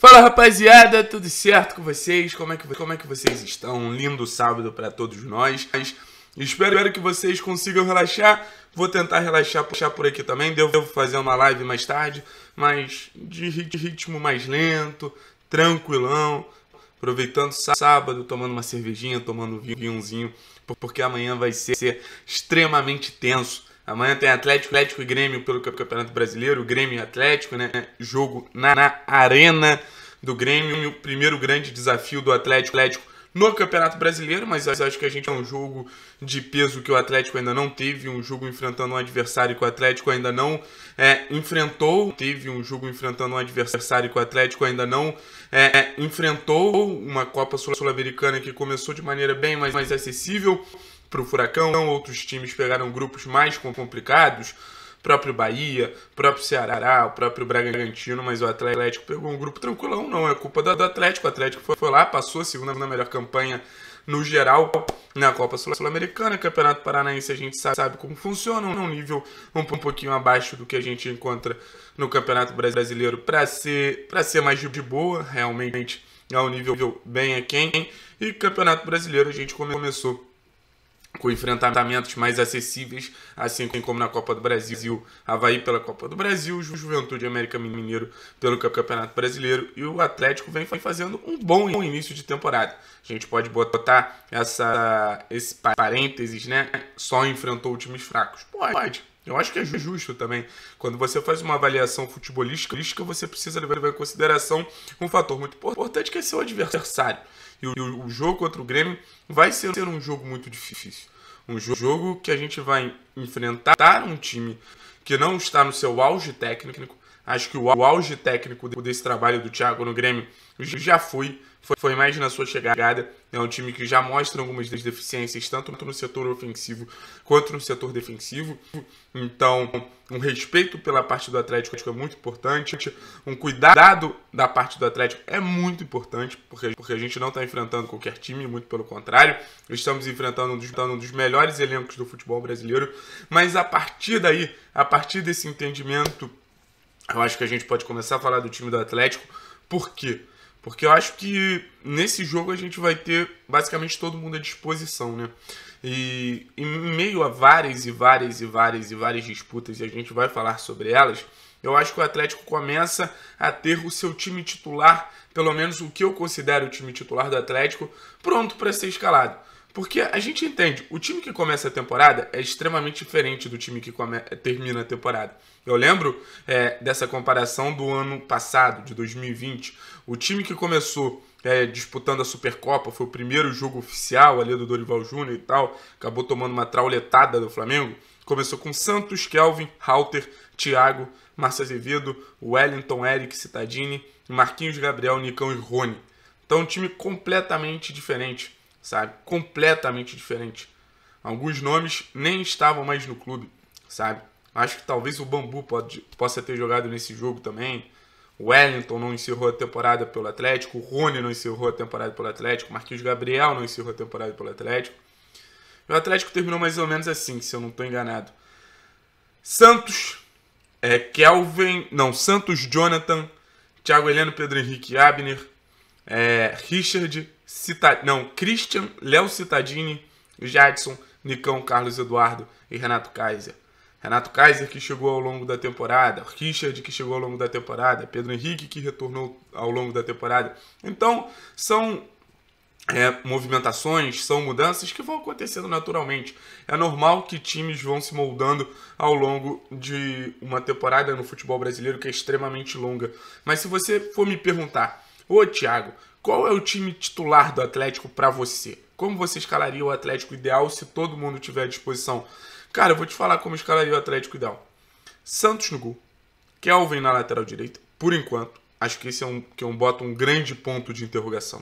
Fala rapaziada, tudo certo com vocês? Como é que, como é que vocês estão? Um lindo sábado para todos nós. Espero que vocês consigam relaxar. Vou tentar relaxar puxar por aqui também. Devo fazer uma live mais tarde, mas de ritmo mais lento, tranquilão. Aproveitando sábado, tomando uma cervejinha, tomando vinhozinho, porque amanhã vai ser extremamente tenso Amanhã tem Atlético, Atlético e Grêmio pelo Campeonato Brasileiro, Grêmio e Atlético, né? Jogo na, na Arena do Grêmio, o primeiro grande desafio do Atlético, Atlético no Campeonato Brasileiro, mas acho que a gente é um jogo de peso que o Atlético ainda não teve, um jogo enfrentando um adversário que o Atlético ainda não é, enfrentou, teve um jogo enfrentando um adversário que o Atlético ainda não é, é enfrentou, uma Copa Sul-Americana que começou de maneira bem mais, mais acessível, para o Furacão, outros times pegaram grupos mais complicados, próprio Bahia, próprio Ceará, o próprio Bragantino, mas o Atlético pegou um grupo tranquilão, não é culpa do Atlético. O Atlético foi, foi lá, passou a segunda na melhor campanha no geral na Copa Sul-Americana, Campeonato Paranaense a gente sabe como funciona, um nível um, um pouquinho abaixo do que a gente encontra no Campeonato Brasileiro para ser para ser mais de boa, realmente é um nível bem aquém. E Campeonato Brasileiro a gente começou com enfrentamentos mais acessíveis, assim como na Copa do Brasil, Havaí pela Copa do Brasil, Juventude América Mineiro pelo Campeonato Brasileiro e o Atlético vem fazendo um bom início de temporada. A gente pode botar essa, esse parênteses, né? Só enfrentou times fracos. Pode, eu acho que é justo também. Quando você faz uma avaliação futebolística, você precisa levar em consideração um fator muito importante que é seu adversário. E o, o jogo contra o Grêmio vai ser um jogo muito difícil. Um jogo que a gente vai enfrentar um time que não está no seu auge técnico, Acho que o auge técnico desse trabalho do Thiago no Grêmio já foi, foi, mais na sua chegada. É um time que já mostra algumas das deficiências, tanto no setor ofensivo quanto no setor defensivo. Então, um respeito pela parte do Atlético é muito importante. Um cuidado da parte do Atlético é muito importante, porque, porque a gente não está enfrentando qualquer time, muito pelo contrário. Estamos enfrentando um dos, um dos melhores elencos do futebol brasileiro. Mas a partir daí, a partir desse entendimento eu acho que a gente pode começar a falar do time do Atlético. Por quê? Porque eu acho que nesse jogo a gente vai ter basicamente todo mundo à disposição, né? E em meio a várias e várias e várias e várias disputas, e a gente vai falar sobre elas, eu acho que o Atlético começa a ter o seu time titular, pelo menos o que eu considero o time titular do Atlético, pronto para ser escalado. Porque a gente entende, o time que começa a temporada é extremamente diferente do time que come... termina a temporada. Eu lembro é, dessa comparação do ano passado, de 2020. O time que começou é, disputando a Supercopa, foi o primeiro jogo oficial ali do Dorival Júnior e tal, acabou tomando uma trauletada do Flamengo. Começou com Santos, Kelvin, Halter, Thiago, Márcio Azevedo, Wellington, Eric, Citadini, Marquinhos, Gabriel, Nicão e Rony. Então, um time completamente diferente sabe? Completamente diferente. Alguns nomes nem estavam mais no clube, sabe? Acho que talvez o Bambu pode, possa ter jogado nesse jogo também. O Wellington não encerrou a temporada pelo Atlético, o Rony não encerrou a temporada pelo Atlético, Marquinhos Gabriel não encerrou a temporada pelo Atlético. E o Atlético terminou mais ou menos assim, se eu não estou enganado. Santos, é, Kelvin, não, Santos, Jonathan, Thiago Heleno, Pedro Henrique Abner, é, Richard, Cita... não, Christian, Léo Citadini, Jadson, Nicão, Carlos Eduardo e Renato Kaiser. Renato Kaiser que chegou ao longo da temporada, Richard que chegou ao longo da temporada, Pedro Henrique que retornou ao longo da temporada. Então, são é, movimentações, são mudanças que vão acontecendo naturalmente. É normal que times vão se moldando ao longo de uma temporada no futebol brasileiro que é extremamente longa. Mas se você for me perguntar Ô Thiago, qual é o time titular do Atlético para você? Como você escalaria o Atlético ideal se todo mundo tiver à disposição? Cara, eu vou te falar como escalaria o Atlético ideal. Santos no gol, Kelvin na lateral direita, por enquanto. Acho que esse é um que eu boto um grande ponto de interrogação.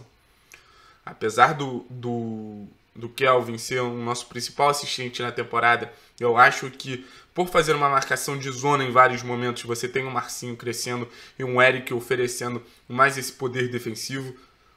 Apesar do, do do Kelvin ser o nosso principal assistente na temporada, eu acho que por fazer uma marcação de zona em vários momentos, você tem um Marcinho crescendo e um Eric oferecendo mais esse poder defensivo.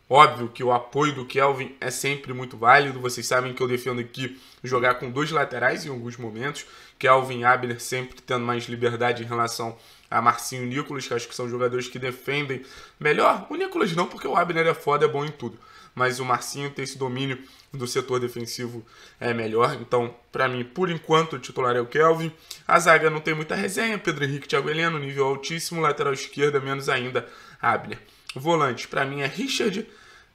Óbvio que o apoio do Kelvin é sempre muito válido. Vocês sabem que eu defendo aqui jogar com dois laterais em alguns momentos. Kelvin e Abner sempre tendo mais liberdade em relação a Marcinho e Nicolas, que acho que são jogadores que defendem melhor. O Nicolas não, porque o Abner é foda, é bom em tudo mas o Marcinho tem esse domínio do setor defensivo é melhor. Então, para mim, por enquanto, o titular é o Kelvin. A zaga não tem muita resenha. Pedro Henrique Thiago Heleno, nível altíssimo. Lateral esquerda, menos ainda, Abner. Volante, para mim, é Richard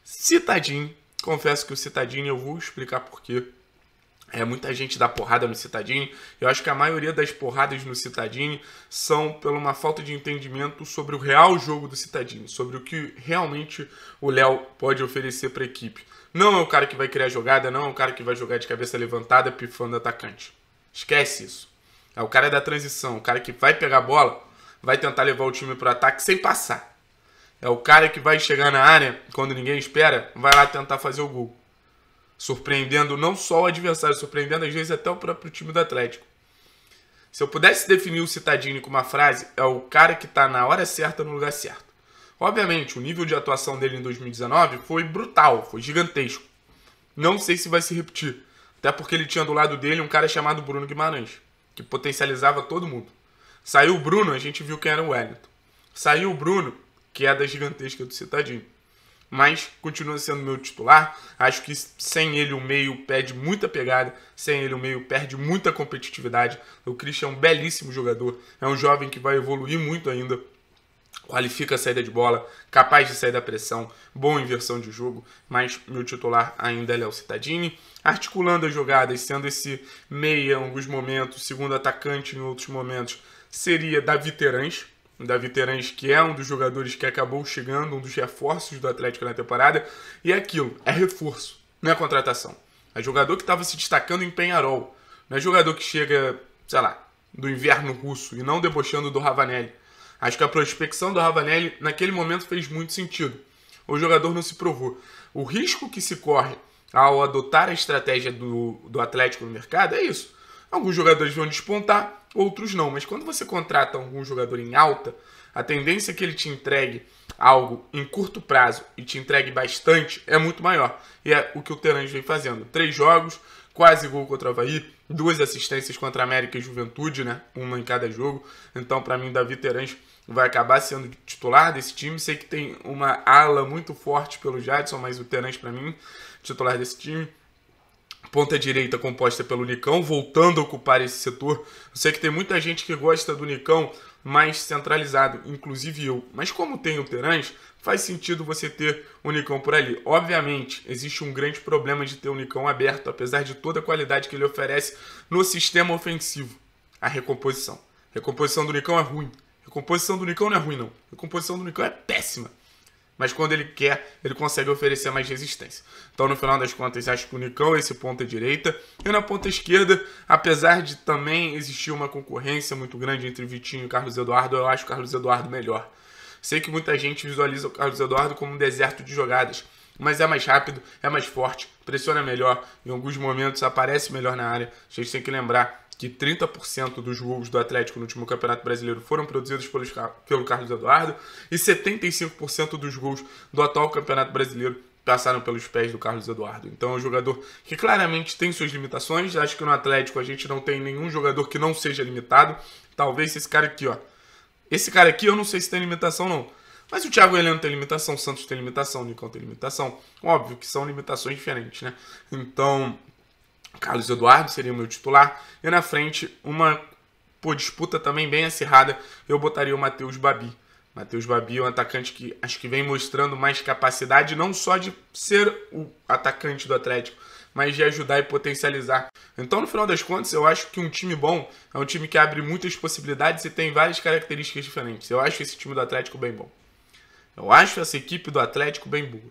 Citadin. Confesso que o Citadin eu vou explicar porquê é, muita gente dá porrada no citadinho. Eu acho que a maioria das porradas no citadinho são por uma falta de entendimento sobre o real jogo do citadinho, sobre o que realmente o Léo pode oferecer para a equipe. Não é o cara que vai criar jogada, não é o cara que vai jogar de cabeça levantada pifando atacante. Esquece isso. É o cara da transição, o cara que vai pegar a bola, vai tentar levar o time para o ataque sem passar. É o cara que vai chegar na área quando ninguém espera, vai lá tentar fazer o gol surpreendendo não só o adversário, surpreendendo às vezes até o próprio time do Atlético. Se eu pudesse definir o Citadini com uma frase, é o cara que está na hora certa no lugar certo. Obviamente, o nível de atuação dele em 2019 foi brutal, foi gigantesco. Não sei se vai se repetir, até porque ele tinha do lado dele um cara chamado Bruno Guimarães, que potencializava todo mundo. Saiu o Bruno, a gente viu quem era o Wellington. Saiu o Bruno, que é da gigantesca do Citadini mas continua sendo meu titular. Acho que sem ele o meio perde muita pegada, sem ele o meio perde muita competitividade. O Christian é um belíssimo jogador, é um jovem que vai evoluir muito ainda qualifica a saída de bola, capaz de sair da pressão, boa inversão de jogo, mas meu titular ainda é Léo Cittadini. Articulando as jogadas, sendo esse meia em alguns momentos, segundo atacante em outros momentos, seria Davi Terãs, o Davi Terães, que é um dos jogadores que acabou chegando, um dos reforços do Atlético na temporada. E é aquilo, é reforço, não é contratação. É jogador que estava se destacando em Penharol. Não é jogador que chega, sei lá, do inverno russo e não debochando do Ravanelli. Acho que a prospecção do Ravanelli naquele momento fez muito sentido. O jogador não se provou. O risco que se corre ao adotar a estratégia do, do Atlético no mercado é isso. Alguns jogadores vão despontar, outros não. Mas quando você contrata algum jogador em alta, a tendência é que ele te entregue algo em curto prazo e te entregue bastante é muito maior. E é o que o Terãs vem fazendo. Três jogos, quase gol contra o Havaí, duas assistências contra a América e Juventude, né? Uma em cada jogo. Então, para mim, Davi Terãs vai acabar sendo titular desse time. Sei que tem uma ala muito forte pelo Jadson, mas o Terãs, para mim, titular desse time ponta direita composta pelo Nicão, voltando a ocupar esse setor. Eu sei que tem muita gente que gosta do Nicão mais centralizado, inclusive eu. Mas como tem o Terãs, faz sentido você ter o Nicão por ali. Obviamente, existe um grande problema de ter o Nicão aberto, apesar de toda a qualidade que ele oferece no sistema ofensivo. A recomposição. A recomposição do Nicão é ruim. A recomposição do Nicão não é ruim, não. A recomposição do Nicão é péssima. Mas quando ele quer, ele consegue oferecer mais resistência. Então, no final das contas, acho que o Nicão é esse ponta direita. E na ponta esquerda, apesar de também existir uma concorrência muito grande entre Vitinho e Carlos Eduardo, eu acho o Carlos Eduardo melhor. Sei que muita gente visualiza o Carlos Eduardo como um deserto de jogadas, mas é mais rápido, é mais forte, pressiona melhor, em alguns momentos aparece melhor na área. A gente tem que lembrar que 30% dos gols do Atlético no último Campeonato Brasileiro foram produzidos pelo Carlos Eduardo e 75% dos gols do atual Campeonato Brasileiro passaram pelos pés do Carlos Eduardo. Então é um jogador que claramente tem suas limitações. Acho que no Atlético a gente não tem nenhum jogador que não seja limitado. Talvez esse cara aqui, ó. Esse cara aqui eu não sei se tem limitação não. Mas o Thiago Heleno tem limitação, o Santos tem limitação, o Nicão tem limitação. Óbvio que são limitações diferentes, né? Então, Carlos Eduardo seria o meu titular. E na frente, uma pô, disputa também bem acirrada, eu botaria o Matheus Babi. Matheus Babi é um atacante que acho que vem mostrando mais capacidade, não só de ser o atacante do Atlético, mas de ajudar e potencializar. Então, no final das contas, eu acho que um time bom é um time que abre muitas possibilidades e tem várias características diferentes. Eu acho esse time do Atlético bem bom. Eu acho essa equipe do Atlético bem boa.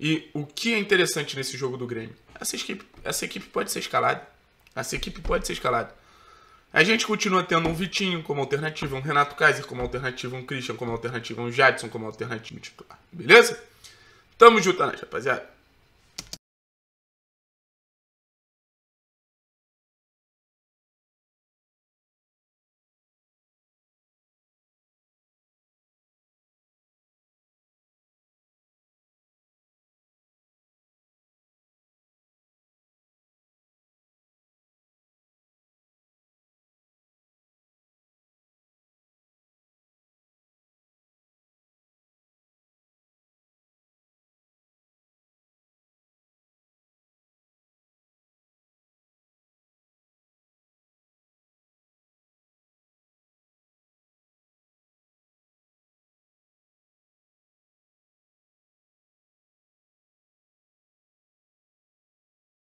E o que é interessante nesse jogo do Grêmio? Essa equipe, essa equipe pode ser escalada. Essa equipe pode ser escalada. A gente continua tendo um Vitinho como alternativa, um Renato Kaiser como alternativa, um Christian como alternativa, um Jadson como alternativa titular. Tipo, ah, beleza? Tamo junto, né, rapaziada.